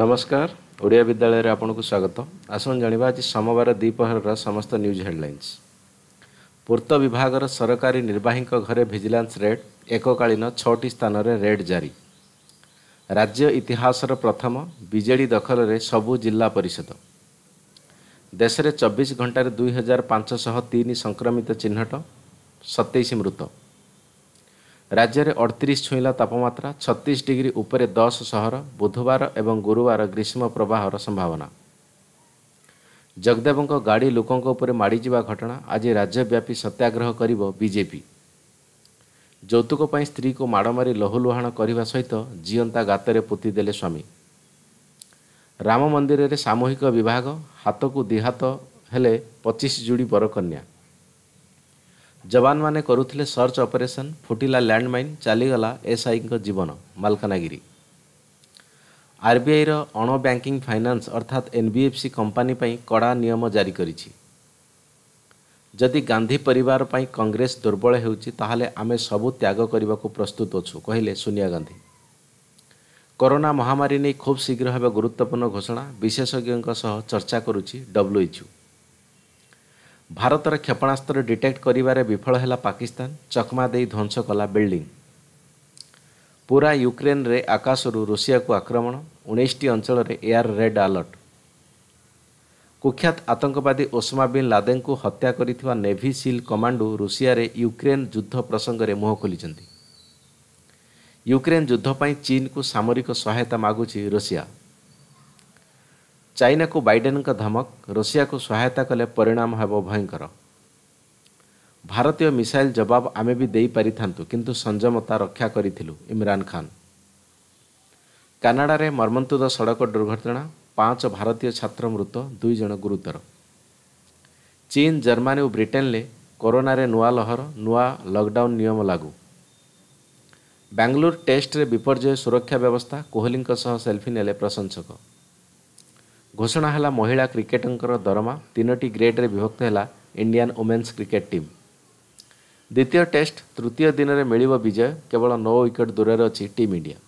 ନମସ୍କାର ଓଡ଼ିଆ ବିଦ୍ୟାଳୟରେ ଆପଣଙ୍କୁ ସ୍ୱାଗତ ଆସନ୍ତୁ ଜାଣିବା ଆଜି ସୋମବାର ଦ୍ୱିପହରର ସମସ୍ତ ନ୍ୟୁଜ୍ ହେଡ଼ଲାଇନ୍ସ ପୂର୍ତ୍ତ ବିଭାଗର ସରକାରୀ ନିର୍ବାହୀଙ୍କ ଘରେ ଭିଜିଲାନ୍ସ ରେଡ୍ ଏକକାଳୀନ ଛଅଟି ସ୍ଥାନରେ ରେଡ୍ ଜାରି ରାଜ୍ୟ ଇତିହାସର ପ୍ରଥମ ବିଜେଡ଼ି ଦଖଲରେ ସବୁ ଜିଲ୍ଲା ପରିଷଦ ଦେଶରେ ଚବିଶ ଘଣ୍ଟାରେ ଦୁଇ ହଜାର ପାଞ୍ଚଶହ ତିନି ସଂକ୍ରମିତ ଚିହ୍ନଟ ସତେଇଶ ମୃତ ରାଜ୍ୟରେ ଅଠତିରିଶ ଛୁଇଁଲା ତାପମାତ୍ରା ଛତିଶ ଡିଗ୍ରୀ ଉପରେ ଦଶ ସହର ବୁଧବାର ଏବଂ ଗୁରୁବାର ଗ୍ରୀଷ୍ମ ପ୍ରବାହର ସମ୍ଭାବନା ଜଗଦେବଙ୍କ ଗାଡ଼ି ଲୋକଙ୍କ ଉପରେ ମାଡ଼ିଯିବା ଘଟଣା ଆଜି ରାଜ୍ୟବ୍ୟାପୀ ସତ୍ୟାଗ୍ରହ କରିବ ବିଜେପି ଯୌତୁକ ପାଇଁ ସ୍ତ୍ରୀକୁ ମାଡ଼ ମାରି ଲହୁଲୁହାଣ କରିବା ସହିତ ଜିଅନ୍ତା ଗାତରେ ପୋତିଦେଲେ ସ୍ୱାମୀ ରାମ ମନ୍ଦିରରେ ସାମୂହିକ ବିଭାଗ ହାତକୁ ଦିହାତ ହେଲେ ପଚିଶ ଯୋଡ଼ି ବରକନ୍ୟା ଯବାନମାନେ କରୁଥିଲେ ସର୍ଚ୍ଚ ଅପରେସନ୍ ଫୁଟିଲା ଲ୍ୟାଣ୍ଡମାଇନ୍ ଚାଲିଗଲା ଏସ୍ଆଇଙ୍କ ଜୀବନ ମାଲକାନଗିରି ଆର୍ବିଆଇର ଅଣ ବ୍ୟାଙ୍କିଂ ଫାଇନାନ୍ସ ଅର୍ଥାତ୍ ଏନ୍ବିଏଫ୍ସି କମ୍ପାନୀ ପାଇଁ କଡ଼ା ନିୟମ ଜାରି କରିଛି ଯଦି ଗାନ୍ଧୀ ପରିବାର ପାଇଁ କଂଗ୍ରେସ ଦୁର୍ବଳ ହେଉଛି ତାହେଲେ ଆମେ ସବୁ ତ୍ୟାଗ କରିବାକୁ ପ୍ରସ୍ତୁତ ଅଛୁ କହିଲେ ସୋନିଆ ଗାନ୍ଧୀ କରୋନା ମହାମାରୀ ନେଇ ଖୁବ୍ ଶୀଘ୍ର ହେବା ଗୁରୁତ୍ୱପୂର୍ଣ୍ଣ ଘୋଷଣା ବିଶେଷଜ୍ଞଙ୍କ ସହ ଚର୍ଚ୍ଚା କରୁଛି ଡବ୍ଲ୍ୟୁଏଚ୍ଓ ଭାରତର କ୍ଷେପଣାସ୍ତ୍ର ଡିଟେକ୍ଟ କରିବାରେ ବିଫଳ ହେଲା ପାକିସ୍ତାନ ଚକମା ଦେଇ ଧ୍ୱଂସ କଲା ବିଲ୍ଡିଂ ପୁରା ୟୁକ୍ରେନ୍ରେ ଆକାଶରୁ ରୁଷିଆକୁ ଆକ୍ରମଣ ଉଣେଇଶଟି ଅଞ୍ଚଳରେ ଏୟାର ରେଡ୍ ଆଲର୍ଟ କୁଖ୍ୟାତ ଆତଙ୍କବାଦୀ ଓସମା ବିନ୍ ଲାଦେଙ୍କୁ ହତ୍ୟା କରିଥିବା ନେଭି ସିଲ୍ କମାଣ୍ଡୋ ରୁଷିଆରେ ୟୁକ୍ରେନ୍ ଯୁଦ୍ଧ ପ୍ରସଙ୍ଗରେ ମୁହଁ ଖୋଲିଛନ୍ତି ୟୁକ୍ରେନ୍ ଯୁଦ୍ଧ ପାଇଁ ଚୀନ୍କୁ ସାମରିକ ସହାୟତା ମାଗୁଛି ରୁଷିଆ ଚାଇନାକୁ ବାଇଡେନ୍ଙ୍କ ଧମକ ରଷିଆକୁ ସହାୟତା କଲେ ପରିଣାମ ହେବ ଭୟଙ୍କର ଭାରତୀୟ ମିସାଇଲ୍ ଜବାବ ଆମେ ବି ଦେଇପାରିଥାନ୍ତୁ କିନ୍ତୁ ସଂଯମତା ରକ୍ଷା କରିଥିଲୁ ଇମ୍ରାନ୍ ଖାନ୍ କାନାଡ଼ାରେ ମର୍ମନ୍ତୁଦ ସଡ଼କ ଦୁର୍ଘଟଣା ପାଞ୍ଚ ଭାରତୀୟ ଛାତ୍ର ମୃତ ଦୁଇ ଜଣ ଗୁରୁତର ଚୀନ୍ ଜର୍ମାନୀ ଓ ବ୍ରିଟେନ୍ରେ କରୋନାରେ ନୂଆ ଲହର ନୂଆ ଲକ୍ଡାଉନ୍ ନିୟମ ଲାଗୁ ବାଙ୍ଗାଲୋର ଟେଷ୍ଟରେ ବିପର୍ଯ୍ୟୟ ସୁରକ୍ଷା ବ୍ୟବସ୍ଥା କୋହଲିଙ୍କ ସହ ସେଲ୍ଫି ନେଲେ ପ୍ରଶଂସକ ଘୋଷଣା ହେଲା ମହିଳା କ୍ରିକେଟଙ୍କର ଦରମା ତିନୋଟି ଗ୍ରେଡ଼ରେ ବିଭକ୍ତ ହେଲା ଇଣ୍ଡିଆନ୍ ଓମେନ୍ସ କ୍ରିକେଟ୍ ଟିମ୍ ଦ୍ୱିତୀୟ ଟେଷ୍ଟ ତୃତୀୟ ଦିନରେ ମିଳିବ ବିଜୟ କେବଳ ନଅ ୱିକେଟ୍ ଦୂରରେ ଅଛି ଟିମ୍ ଇଣ୍ଡିଆ